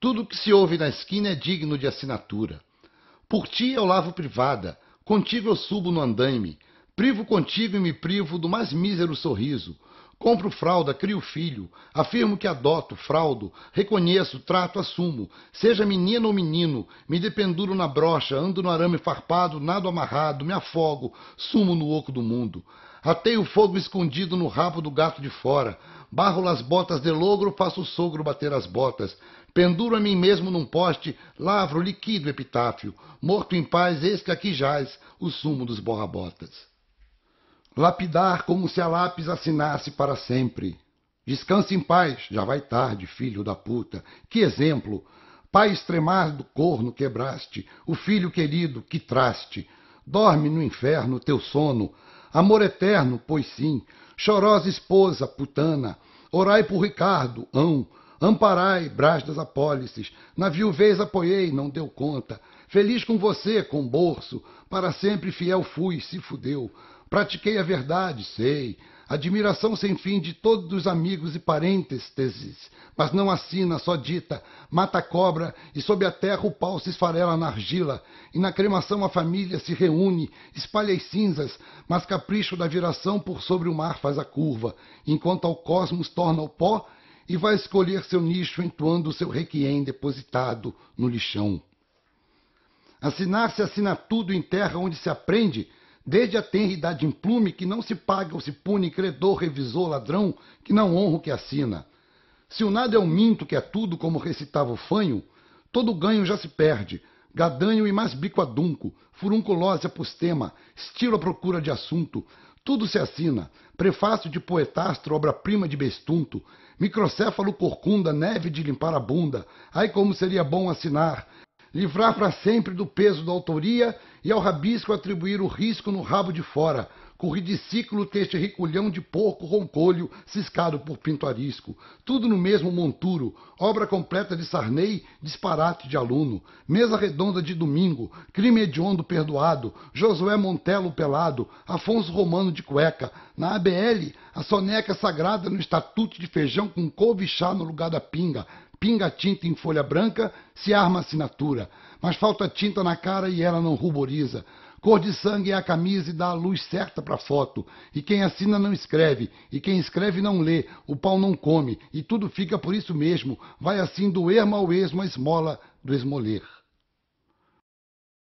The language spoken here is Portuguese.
Tudo que se ouve na esquina é digno de assinatura. Por ti eu lavo privada, contigo eu subo no andaime, privo contigo e me privo do mais mísero sorriso. Compro fralda, crio filho, afirmo que adoto, fraldo, reconheço, trato, assumo, seja menina ou menino, me dependuro na brocha, ando no arame farpado, nado amarrado, me afogo, sumo no oco do mundo. Atei o fogo escondido no rabo do gato de fora, Barro as botas de logro, faço o sogro bater as botas. Penduro a mim mesmo num poste, lavro, liquido epitáfio. Morto em paz, eis que aqui jaz o sumo dos borrabotas. Lapidar como se a lápis assinasse para sempre. Descanse em paz, já vai tarde, filho da puta. Que exemplo! Pai do corno quebraste, o filho querido que traste. Dorme no inferno teu sono, amor eterno, pois sim, Chorosa esposa, putana, orai por Ricardo, ão, amparai, Brás das Apólices, na viuvez apoiei, não deu conta, feliz com você, com bolso, para sempre fiel fui, se fudeu, pratiquei a verdade, sei, admiração sem fim de todos os amigos e parênteses, mas não assina, só dita, mata a cobra, e sob a terra o pau se esfarela na argila, e na cremação a família se reúne, espalha as cinzas, mas capricho da viração por sobre o mar faz a curva, enquanto ao cosmos torna o pó, e vai escolher seu nicho entoando o seu requiem depositado no lixão. Assinar-se assina tudo em terra onde se aprende, desde a tenridade implume que não se paga ou se pune credor, revisor, ladrão, que não honra o que assina. Se o nada é o um minto que é tudo, como recitava o fanho, todo ganho já se perde, gadanho e mais bico adunco, furunculose apostema, estilo à procura de assunto, tudo se assina, prefácio de poetastro, obra-prima de bestunto, microcéfalo corcunda, neve de limpar a bunda, ai como seria bom assinar, livrar para sempre do peso da autoria e ao rabisco atribuir o risco no rabo de fora, com o ridicículo riculhão de porco roncolho ciscado por pinto arisco. Tudo no mesmo monturo, obra completa de Sarney, disparate de aluno, mesa redonda de domingo, crime hediondo perdoado, Josué Montelo pelado, Afonso Romano de cueca, na ABL, a soneca sagrada no estatuto de feijão com couve chá no lugar da pinga, Pinga tinta em folha branca, se arma assinatura. Mas falta tinta na cara e ela não ruboriza. Cor de sangue é a camisa e dá a luz certa para foto. E quem assina não escreve, e quem escreve não lê, o pau não come, e tudo fica por isso mesmo. Vai assim do ermo ao esmo a esmola do esmoler.